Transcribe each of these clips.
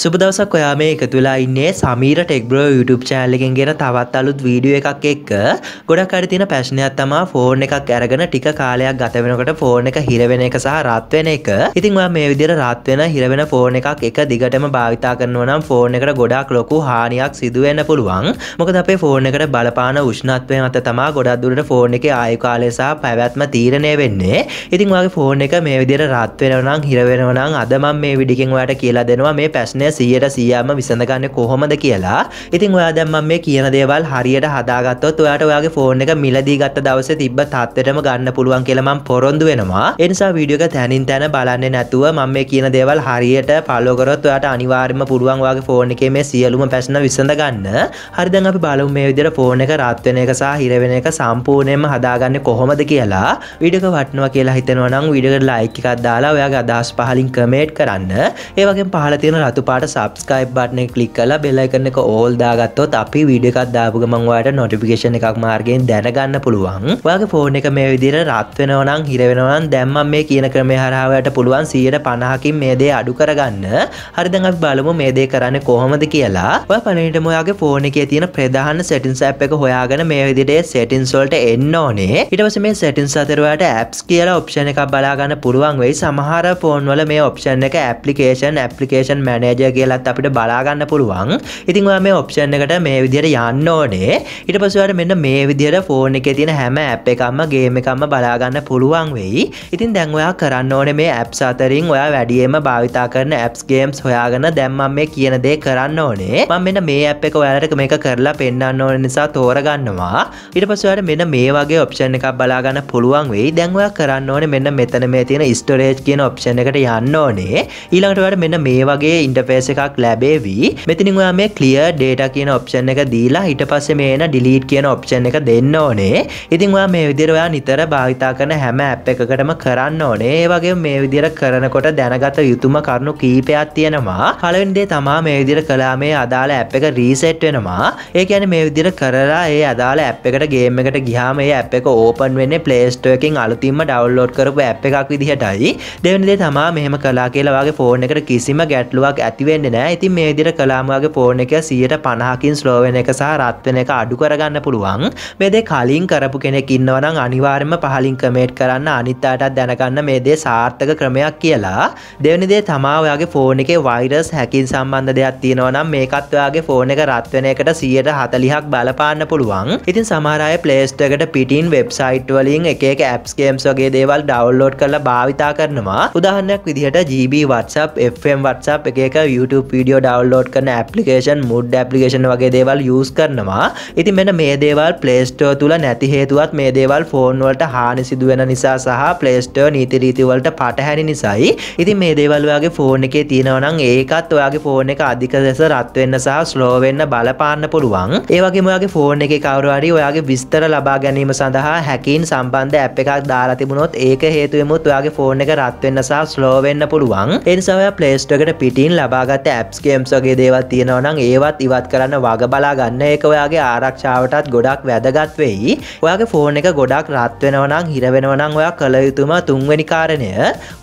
සුබදවසක් ඔයා මේ එකතු වෙලා ඉන්නේ සමීර ටෙක්බ්‍රෝ YouTube channel එකෙන් ගෙන තවත් අලුත් වීඩියෝ එකක් එක්ක ගොඩක් අය තියෙන පැෂන් එකක් තමයි ෆෝන් එකක් අරගෙන ටික කාලයක් ගත වෙනකොට ෆෝන් එක හිර වෙන එක සහ රත් වෙන එක. ඉතින් ඔයා මේ විදිහට රත් වෙන හිර වෙන ෆෝන් එකක් එක දිගටම භාවිතා කරනවා නම් ෆෝන් එකට ගොඩාක් ලොකු හානියක් සිදු වෙන්න පුළුවන්. මොකද අපේ ෆෝන් එකට බලපාන උෂ්ණත්වය මත තමයි ගොඩක් දුරට ෆෝන් එකේ ආයු කාලය සහ පැවැත්ම තීරණය වෙන්නේ. ඉතින් ඔයාගේ ෆෝන් එක මේ විදිහට රත් වෙනවා නම් හිර වෙනවා නම් අද මම මේ විඩිකෙන් ඔයාට කියලා දෙනවා මේ පැෂන් ප්‍රශ්නය සියයට සියම විසඳගන්න කොහොමද කියලා ඉතින් ඔයා දැම්ම මේ කියන දේවල් හරියට හදාගත්තොත් ඔයාට ඔයාගේ ෆෝන් එක මිලදී ගත්ත දවස තිබ තත්වටම ගන්න පුළුවන් කියලමම් පොරොන්දු වෙනවා එනිසා වීඩියක තැනින් තැන බලන්න නැතුව මම මේ කියන දේවල් හරියට පලොකරොත් ඔයාට අනිවාර්ම පුළුවන් වගේ ෆෝන් එකේ මේ සියලුම පැසන විසඳගන්න හරිදන් අපි බලු මේ විදිර ෆෝන එක රත්වෙන එක සහ හිරවෙන එක සම්පූර්ණයම හදාගන්න කොහොමද කියලා විඩක වටනවා කියලා හිතනවනම් විඩකට ලයික් එකක් දාලා ඔයාගේ අදහස් පහලින් කමේට් කරන්න ඒවගේ පහල තියෙන රතු පාට සබස්කයිබ් බටන කලික් කලා බෙල්ලයිකන එක ඕල් දාගත්තොත් අපි විඩිකත් දාපුගමංවාට නොටිපිකේෂණ එකක් මාර්ගෙන් දැනගන්න පුළුවන් වගේ ෆෝන එක මේ විදිර රත් වෙනවනම් හිරවෙනවන් දැම්ම මේ කියන ක්‍රමය හරාවට පුළුවන් සියයට පණහකින් මේදේ අඩු කරගන්න හරිදඟ බලමු මේදේ කරන්න කොහොමද කියලා පනටම ඔයාගේ ෆෝන එක තියෙන ප්‍රධාන සැටින් සැප් එක හොයාගෙන මේ විදිටේ සැටින්ස්වල්ට එන්න ඕනේ ඉටවස මේ සැටින් සතරවට ඇප්ස් කියලා ඔප්ෂණ එකක් බලාගන්න පුළුවන් වෙයි සමහර ෆෝන්වල මේ ඔප්ෂන් එක ඇපලිකේෂන් ඇපලිකේෂන් මැනේජ රාජ්‍ය කියලත් අපිට බලාගන්න පුළුවන් ඉතින් ඔයා මේ ඔප්ෂන් එකට මේ විදියට යන්න ඕනේ ඊට පස්සුවට මෙන්න මේ විදියට ෆෝන් එකේ තියෙන හැම ඇප් එකක්ම ගේම් එකක්ම බලාගන්න පුළුවන් වෙයි ඉතින් දැන් ඔයා කරන්න ඕනේ මේ ඇප්ස් අතරින් ඔයා වැඩියෙන්ම භාවිතා කරන ඇප්ස් ගේම්ස් හොයාගෙන දැන් මම මේ කියන දේ කරන්න ඕනේ මම මෙන්න මේ ඇප් එක ඔයාලට මේක කරලා පෙන්වන්න ඕන නිසා තෝරගන්නවා ඊට පස්සුවට මෙන්න මේ වගේ ඔප්ෂන් එකක් බලාගන්න පුළුවන් වෙයි දැන් ඔයා කරන්න ඕනේ මෙන්න මෙතන මේ තියෙන ස්ටොරේජ් කියන ඔප්ෂන් එකට යන්න ඕනේ ඊළඟට ඔයාලට මෙන්න මේ වගේ ඉන්ටර්ෆේස් ඉන්ටර්ෆේස් එකක් ලැබේවී මෙතිනින් ඔයා මේ ක්ලිය ඩේට කියන ඔප්ෂන් එක දීලා හිට පස්සේ මේන ඩිලීට් කියන ඔප්ෂන් එක දෙන්න ඕනේ ඉතින් ඔයා මේ විදිහට ඔයා නිතර භාවිතා කරන හැම ඇප් එකකටම කරන්න ඕනේ ඒ වගේ මේ විදිහට කරනකොට දැනගත යුතුම කරුණු කීපයක් තියෙනවා පළවෙනි දේ තමා මේ විදිහට කළා මේ අදාළ ඇප් එක රීසෙට් වෙනවා ඒ කියන්නේ මේ විදිහට කරලා ඒ අදාළ ඇප් එකට ගේම් එකට ගියාම ඒ ඇප් එක ඕපන් වෙන්නේ ප්ලේ ස්ටෝ එකෙන් අලුතින්ම ඩවුන්ලෝඩ් කරපු ඇප් එකක් විදිහටයි දෙවනි දේ තමා මෙහෙම කලා කියලා වගේ ෆෝන් එකට කිසිම ගැටලුවක් ඇතිවෙන්න නෑ ඉතින් මේ විදිහට කලාමගේ ෆෝන් එක 150කින් ස්ලෝ වෙන එක සහ රත් වෙන එක අඩු කරගන්න පුළුවන් මේ දේ කලින් කරපු කෙනෙක් ඉන්නවා නම් අනිවාර්යයෙන්ම පහලින් කමෙන්ට් කරන්න අනිත් අයටත් දැනගන්න මේ දේ සාර්ථක ක්‍රමයක් කියලා දෙවැනි දේ තමා ඔයාගේ ෆෝන් එකේ වෛරස් හැකින් සම්බන්ධ දෙයක් තියෙනවා නම් මේකත් ඔයාගේ ෆෝන් එක රත් වෙන එකට 140ක් බලපාන්න පුළුවන් ඉතින් සමහර අය ප්ලේ ස්ටෝර් එකට පිටින් වෙබ්සයිට් වලින් එක එක ඇප්ස් ගේම්ස් වගේ දේවල් ඩවුන්ලෝඩ් කරලා භාවිතා කරනවා උදාහරණයක් විදිහට GB WhatsApp FM WhatsApp එක එක YouTube වීඩියෝ ඩවල්ලෝඩ් කරන ඇපලිකේෂන් මුඩ් ඇපලිකේෂන් වගේ දේවල් යස් කරනවා ඉතින් මෙන මේ දේවල් පලේස්ටෝ තුළ නැති හේතුවත් මේ දේවල් ෆෝන්වලට හානි සිදුවෙන නිසා සහ පලේස්ටෝ නීතිරීතිවලට පටහැරි නිසයි ඉතින් මේ දේවල්වාගේ ෆෝන් එකේ තියෙනවනම් ඒකත් ඔයාගේ ෆෝන් එක අධික ලෙස රත්වෙන්න සහ ස්ලෝවෙන්න බලපාන්න පුළුවන් ඒවගේමගේ ෆෝන් එක කවරවාඩි ඔයාගේ විස්තර ලබා ගැනීම සඳහා හැකින් සම්බන්ධ ඇප් එකක් දාලා තිබුණොත් ඒක හේතුවමුත් ඔයාගේ ෆෝන් එක රත්වෙන්න සහ ස්ලෝවෙන්න පුළුවන් එනිසාය පලේස්ටකට පිටින් ලබ ලබාගත ඇප්ස්කේම්සගේ දේවත් තියෙනවනම් ඒවත් ඉවත් කරන්න වග බලාගන්න ඒක ඔයාගේ ආරක්ෂාවටත් ගොඩක් වැදගත් වෙයි ඔයාගේ ෆෝන් එක ගොඩක් රත්වෙනවනම් හිරවෙනවනම් ඔයා කළ යුතුම තුන්වැනි කාරණය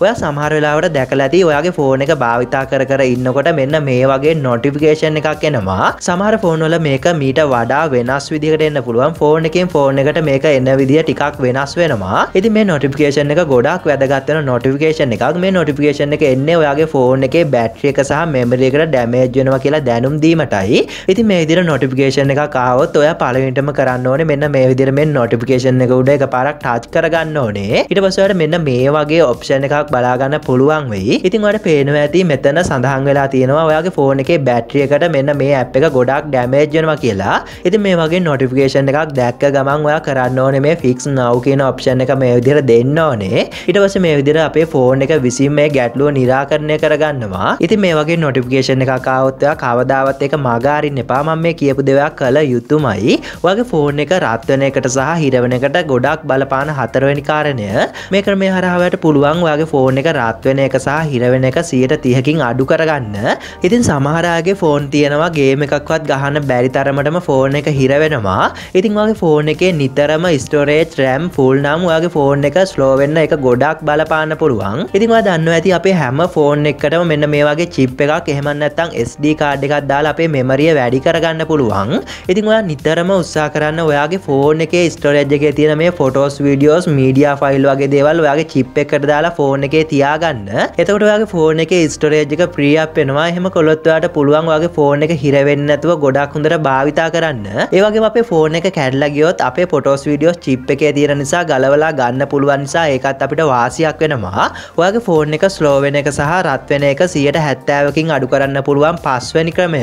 ඔය සමහර වෙලාවට දැකලා ඇති ඔයාගේ ෆෝන් එක භාවිතා කර කර ඉන්නකොට මෙන්න මේ වගේ නොටිෆිකේෂන් එකක් එනවා සමහර ෆෝන් වල මේක මීට වඩා වෙනස් විදිහකට එන්න පුළුවන් ෆෝන් එකෙන් ෆෝන් එකට මේක එන්න විදිහ ටිකක් වෙනස් වෙනවා ඉතින් මේ නොටිෆිකේෂන් එක ගොඩක් වැදගත්වෙන නොටිෆිකේෂන් එකක් මේ නොටිෆිකේෂන් එක එන්නේ ඔයාගේ ෆෝන් එකේ බැට්‍රිය එක සහ සහ මෙමරේකට ඩැමේජ් වෙනවා කියලා දැනුම් දීමටයි ඉති මේදිර නොටිපිකේෂන් එක කාවත් ඔය පලවිටම කරන්න ඕන මෙන්න මේ විදිර මෙ නොටිපිකේෂන් එක උඩ එක පාරක් ටාච් කරගන්න ඕනේ ඉට පසවට මෙන්න මේ වගේ ඔප්ෂණ එකක් බලාගන්න පුළුවන් වෙයි ඉතින් වට පේනවා ඇති මෙතන සඳහන් වෙලා තියෙනවා ඔයාගේ ෆෝන එකේ බැට්‍රියකට මෙන්න මේ ඇ් එක ගොඩක් ඩැමේජ්ජනවා කියලා ඉති මේ වගේ නොටිෆිකේෂන් එකක් දැක්ක ගමන් ඔයා කරන්න ඕන මේ ෆික්ස් නව් කියන ඔප්ෂන් එක මේ විදිර දෙන්න ඕනේ ඉටවස මේ විදිර අපේ ෆෝන් එක විසින් මේ ගැටලුව නිරාකරණය කරගන්නවා ඉති මේ වගේ වගේ නොටිෆිකේෂන් එක කවත්තයා කවදාවත් එක මගාරින් එපා මම මේ කියපු දෙවයක් කළ යුතුමයි වගේ ෆෝන් එක රත්වනයකට සහ හිරවනකට ගොඩක් බලපාන හතරවැනි කාරණය මේ ක්‍රම මේ හරහාවට පුළුවන් වගේ ෆෝන් එක රත්වෙන එක සහ හිරවෙන එක සියට තියකින් අඩු කරගන්න ඉතින් සමහරාගේ ෆෝන් තියෙනවා ගේම එකක්වත් ගහන්න බැරි තරමටම ෆෝන් එක හිරවෙනවා ඉතින් වගේ ෆෝන් එකේ නිතරම ස්ටෝරේජ් රෑම් ෆූල් නම් ඔයාගේ ෆෝන් එක ස්ලෝවෙන්න එක ගොඩක් බලපාන්න පුළුවන් ඉතින්වා දන්න ඇති අපේ හැම ෆෝන් එකටම මෙන්න මේ වගේ චිප් චිප් එකක් එහෙමන්නත්තං SD කාඩ් එකක් දාලා අපේ මෙමරිය වැඩි කරගන්න පුළුවන් ඉතින් ඔයා නිතරම උත්සා කරන්න ඔයාගේ ෆෝන් එකේ ස්ටෝරේජ් එකේ තියෙන මේ ෆොටෝස් වීඩියෝස් මීඩියා ෆයිල් වගේ දේවල් ඔයාගේ චිප් එකට දාලා ෆෝන් එකේ තියාගන්න එතකොට ඔයාගේ ෆෝන් එකේ ස්ටෝරේජ් එක ප්‍රී අප් වෙනවා එහෙම කළොත් ඔයාට පුළුවන් ඔයාගේ ෆෝන් එක හිර වෙන්නේ නැතුව ගොඩක් හොඳට භාවිතා කරන්න ඒ වගේ අපේ ෆෝන් එක කැඩලා ගියොත් අපේ ෆොටෝස් වීඩියෝස් චිප් එකේ තියෙන නිසා ගලවලා ගන්න පුළුවන් නිසා ඒකත් අපිට වාසියක් වෙනවා ඔයාගේ ෆෝන් එක ස්ලෝ වෙන එක සහ රත් වෙන එක 170 ගණනාවකින් අඩු කරන්න පුළුවන් පස්වැනි ක්‍රමය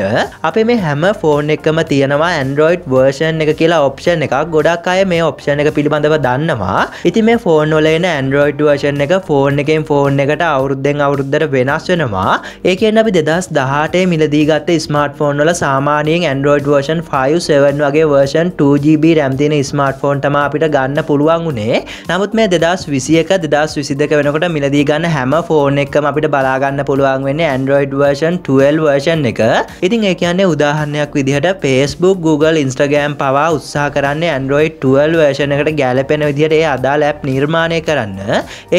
අපි මේ හැම ෆෝන් එකම තියෙනවා ඇන්ඩරෝයිඩ් වර්ෂන් එක කියලා ඔප්ෂන් එකක් ගොඩක් අය මේ ඔප්ෂන් එක පිළිබඳව දන්නවා ඉති මේ ෆෝන් වලන ඇන්ඩරෝයිඩ් වර්ෂන් එක ෆෝන් එකෙන් ෆෝන් එකට අවුරුද්දෙන් අවුරුද්දර වෙනස් වෙනවා ඒකෙන් අපි දෙදස් දහටේ මිලදීගත්ත ස්මර්ට ෆෝන් වල සාමානයෙන් ඇන්ඩරෝයිඩ් වර්ෂන් 57 වගේ වර්ෂන් 2GB රැම්තින ස්මර්ට ෆෝන් තම අපිට ගන්න පුළුවන් වුණේ නමුත් මේ දෙදස් විසියක දෙදස් විසිදක වෙනකොට මිලදී ගන්න හැම ෆෝන් එකම අපිට බලාගන්න පුළුවන් වෙන්න ඇන්ඩරෝයිඩ් වර්ෂන් 12 වර්ෂන් එක ඉතින් ඒ කියන්නේ උදාහරණයක් විදිහට පේස්බුක් Google ඉන්ස්ටගෑම් පවා උත්සාහ කරන්නේ ඇන්ඩරෝයි 12 වර්ෂණ එකට ගැලපෙන විදිහට ඒ අදාළ ඇප් නිර්මාණය කරන්න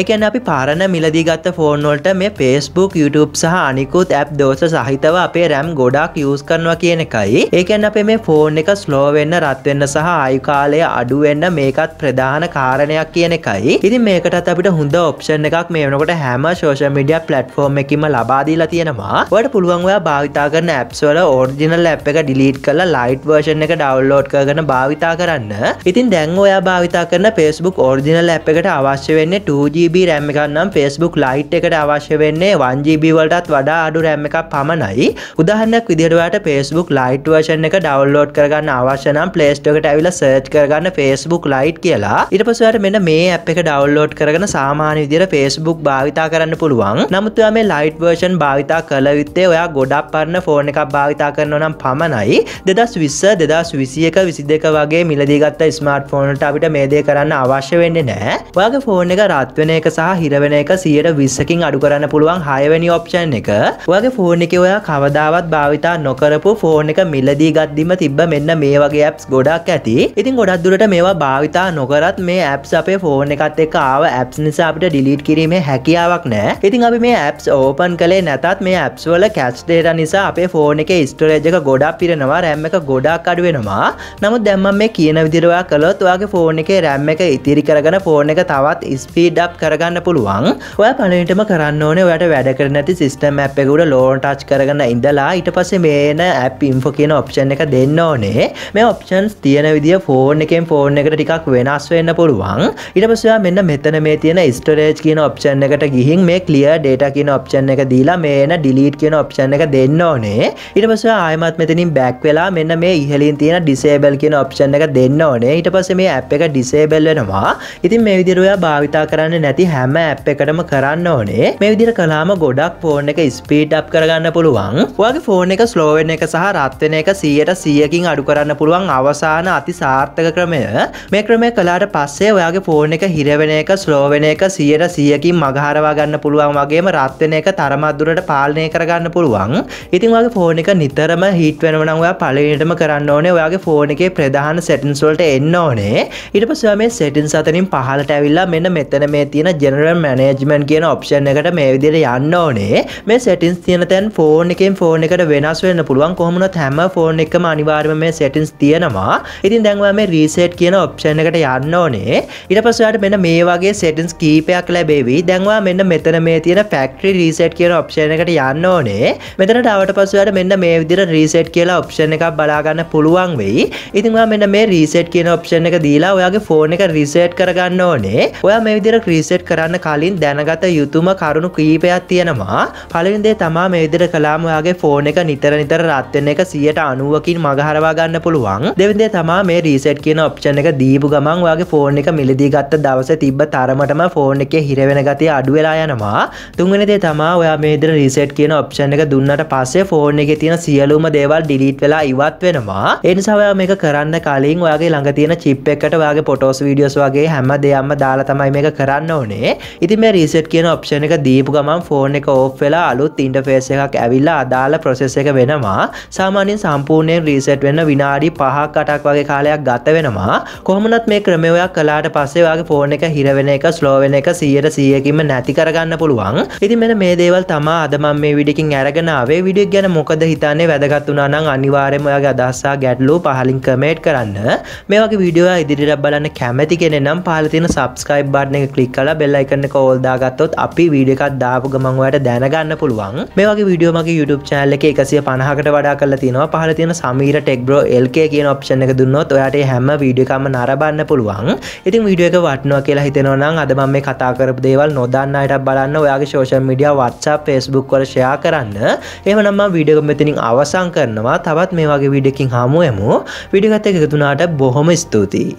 ඒකැන් අපි පාරණ මිලදී ගත්ත ෆෝන්වලට මේ පේස්බුක් YouTube සහ අනිකුත් ඇප් දෝස සහිතව අපේ රැම් ගොඩක් යස් කරනවා කියන එකයි ඒකැන් අපේ මේ ෆෝන් එක ස්ලෝවෙන්න රත්වෙන්න සහ ආයුකාලය අඩුවෙන්න මේකත් ප්‍රධාන කාරණයක් කියන එකයි ඉතින් මේකටත් අපිට හොඳ ඔප්ෂන් එකක් මේ වනකොට හැම ශෝෂ මිඩිය පලට්ෆෝර්ම් එකම ලබාදීලා තියෙනවා තියෙනවා වට පුළුවන් ඔයා භාවිතා කරන ඇප්ස්වල ඕර්ජිනල් ඇප් එක ඩිලීට් කළ ලයිට් වර්ෂන් එක ඩවල්ලෝඩ් කරන භාවිතා කරන්න ඉතින් දැන් ඔයා භාවිතා කරන පෙස්බුක් ෝර්ජිනල් ඇප් එකට අවශ්‍ය වෙන්නේ 2GB රැම් එකන්නම් පෙස්බුක් ලයිට් එකට අවශ්‍ය වෙන්නේ 1GB වලටත් වඩා අඩු රැම් එකක් පමණයි උදහන්නක් විදිහටවාට පෙස්බුක් ලයිට් වර්ෂන් එක ඩවල්ලෝඩ් කරගන්න අවශ්‍යනම් පලේස්ටකට ඇවිල සර්ච් කරගන්න ෆෙස්බුක් ලයිට් කියලා ඉට පසුවට මෙන්න මේ ඇප් එක ඩවල්ලෝඩ් කරගන සාමාන්‍ය විදිර ෆෙස්බුක් භාවිතා කරන්න පුළුවන් නමුත්ව මේ ලයිට් වර්ෂන් භාවිතා කළ යුත්තේ ඔයා ගොඩක් පරන්න ෆෝන එකක් භාවිතා කරන නම් පමණයි දෙදස් විස්ස දෙදස් විසියක විසි දෙක වගේ මිලදීගත්ත ස්මර්ට් ෆෝනට අපිට මේදේ කරන්න අවශ්‍ය වෙන්න නෑ ඔයාගේ ෆෝන් එක රත්වෙන එක සහ හිරවෙන එක සියට විස්සකින් අඩු කරන්න පුළුවන් හයවැනි ඔප්ෂන් එක ඔයාගේ ෆෝන් එක ඔයා කවදාවත් භාවිතා නොකරපු ෆෝන් එක මිලදී ගත්දිම තිබ්බ මෙන්න මේ වගේ ඇප්ස් ගොඩක් ඇති ඉතින් ගොඩක් දුරට මේවා භාවිතා නොකරත් මේ ඇප්ස් අපේ ෆෝන් එකත් එක්ක ආව ඇප්ස් නිසා අපිට ඩිලීට් කිරීමේ හැකියාවක් නෑ ඉතින් අපි මේ ඇප්ස් ඕපන් කළේ නැතත් මේ ඇප්ස්වල කැස් ඩේට නිසා අපේ ෆෝන එක ස්ටරේජක ගොඩා පිරෙනවා රැම්ම එක ගොඩක් අඩුවෙනවා නමුත් දැම්ම මේ කියන විදිරවා කළොත් වගේ ෆෝන් එක රැම් එක ඉතිරි කරගෙන ෆෝන එක තවත් ස්පීඩ්ඩප් කරගන්න පුළුවන් ඔය පලනිටම කරන්න ඕනේ ඔයට වැඩ කරන ඇති සිස්ටම් ඇ් එකකුට ලෝන්ටච් කරගන්න ඉඳලා ඉට පස්සේ මේන ඇප් ඉම්ෆෝ කියන ඔප්ෂන් එක දෙන්න ඕනේ මේ ඔප්ෂන්ස් තියෙන විදිිය ෆෝන් එකෙන් ෆෝන් එකට ටිකක් වෙනස් වෙන්න පුළුවන් ඉට පසවා මෙන්න මෙතන මේ තියෙන ස්ටරේජ් කියන ඔප්ෂන් එකට ගිහින් මේ කලිය ඩේට කියන ඔප්ෂන් එක දීලා මේන ඩ ඩිලීට් කියන ඔප්ෂන් එක දෙන්න ඕනේ ඉට පස ආයමත් මෙතනින් බැක් වෙලා මෙන්න මේ ඉහලින් තියෙන ඩිසේබල් කියන ඔප්ෂන් එක දෙන්න ඕනේ ඊට පස මේ ඇ් එක ඩිසේබල් වෙනවා ඉතින් මේ විදිරුවයා භාවිතා කරන්න නැති හැම ඇ් එකටම කරන්න ඕනේ මේ විදිර කලාම ගොඩක් ෆෝන් එක ස්පීට් අප් කරගන්න පුළුවන් වගේ ෆෝන් එක ස්ලෝවෙන් එක සහ රත්වෙන එක සියයට සියකින් අඩු කරන්න පුළුවන් අවසාන අති සාර්ථක ක්‍රමය මේ ක්‍රමය කලාට පස්සේ ඔයාගේ ෆෝන් එක හිරවෙන එක ස්ලෝවෙන එක සියයට සියකින් මගහරවා ගන්න පුළුවන් වගේම රත්වෙන එක තරමත්දුරට පාලන පාලනය කරගන්න පුළුවන් ඉතින් වගේ ෆෝන එක නිතරම හිට වෙනවනම් ඔයා පලවිනිටම කරන්න ඕනේ ඔයාගේ ෆෝන එකේ ප්‍රධාන සැටින්ස් වලට එන්න ඕනේ ඊට පස්සේ මේ සැටින්ස් අතරින් පහලට ඇවිල්ලා මෙන්න මෙතන මේ තියෙන ජෙනරල් මැනේජ්මන්ට් කියන ඔප්ෂන් එකට මේ විදිහට යන්න ඕනේ මේ සැටින්ස් තියෙන තැන් ෆෝන් එකෙන් ෆෝන් එකට වෙනස් වෙන්න පුළුවන් කොහොමනොත් හැම ෆෝන් එකම අනිවාර්යයෙන්ම මේ සැටින්ස් තියෙනවා ඉතින් දැන් ඔයා මේ රීසෙට් කියන ඔප්ෂන් එකට යන්න ඕනේ ඊට පස්සට මෙන්න මේ වගේ සෙටින්ස් කීපයක් ලැබේවි දැන්වා මෙන්න මෙතන මේ තියෙන ෆැක්ටරි රීසට් කියන ඔප්ෂණ එකට කරන්න ඕනේ මෙතනට අවට පසුවට මෙන්න මේ විදිර රීසට් කියලා ඔප්ෂණ එකක් බලාගන්න පුළුවන් වෙයි ඉතින්වා මෙන්න මේ රීසට් කියන ඔප්ෂණ එක දීලා ඔයාගේ ෆෝන එක රිසට් කරගන්න ඕනේ ඔයා මේ විදිර ක්‍රීසට් කරන්න කලින් දැනගත යුතුම කරුණු කීපයක් තියෙනවා පලවිදේ තමා මේ විදිර කලාම ඔයාගේ ෆෝන එක නිතර නිතර රත්වෙන එක සියට අනුවකින් මගහරවා ගන්න පුළුවන් දෙවිදේ තමා මේ රීසට් කියන ඔප්ෂණ එක දීපු ගමන් ඔයාගේ ෆෝන් එක මිලදී ගත්ත දවස තිබ්බ තරමටම ෆෝන් එක හිරවෙන ගතිය අඩුවෙලා යනවා තුන්වෙනදේ තමා ඔයා මේදර රිසට් කියන ඔප්ෂන් එක දුන්නට පස්සේ ෆෝන් එක තියෙන සියලුම දේවල් ඩිලීට් වෙලා ඉවත් වෙනවා එනිසාවයා මේක කරන්න කලින් ඔයාගේ ළඟ තියෙන චිප් එකට ඔයාගේ පොටෝස් වීඩියෝස් වගේ හැම දෙයක්ම දාලා තමයි මේක කරන්න ඕනේ ඉතින් මේ රීසෙට් කියන ඔප්ෂන් එක දීපු ගමන් ෆෝන් එක ඕෆ් වෙලා අලුත් ඉන්ටර්ෆේස් එකක් ඇවිල්ලා අදාළ ප්‍රොසෙස් එක වෙනවා සාමාන්‍යයෙන් සම්පූර්ණයෙන් රීසෙට් වෙන්න විනාඩි 5ක් 8ක් වගේ කාලයක් ගත වෙනවා කොහොමනත් මේ ක්‍රමවේදයක් කළාට පස්සේ ඔයාගේ ෆෝන් එක හිර වෙන එක ස්ලෝ වෙන එක 100ට 100කින්ම නැති කරගන්න පුළුවන් ඉතින් මෙන්න මේ දේවල් තමයි අද මම මේ විඩිකින් ඇරගෙනාවේ විඩිය ගැන මොකද හිතන්නේ වැදගත් වනානං අනිවාර්යමයාගේ අදස්සා ගැටලු පහලින් කමේට් කරන්න මේවගේ විඩියෝ ඉදිරිට බලන්න කැමති කෙන නම් පාලතින සබස්කයිබ් බාට්න එක කලික් කලා බෙල්ල එකන්න කෝල්දාගත්තොත් අපි වීඩියකත් දාපු ගමන්වට දැනගන්න පුළුවන් මේවගේ විඩියෝ මගේ YouTube චැනල් එක එකසිය පනහකට වඩා කරලා තියෙනවා පහල තියෙන සමීර ටෙක්බ්‍රෝ LK කියන ඔප්ෂන් එක දුන්නොත් ඔයාට හැම වීඩියෝ එකම නරඹන්න පුළුවන් ඉතින් වීඩියෝ එක වටනවා කියලා හිතෙනවා නම් අද මම මේ කතා කරපු දේවල් නොදන්න අයට බලන්න ඔයාගේ සෝෂල් මීඩියා WhatsApp Facebook වල ෂයා කරන්න එමනම්ම විඩක මෙතිනින් අවසං කරනවා තවත් මේ වගේ විඩකින් හමුවමු විඩගත්ත එකතුනාට බොහොම ස්තුතියි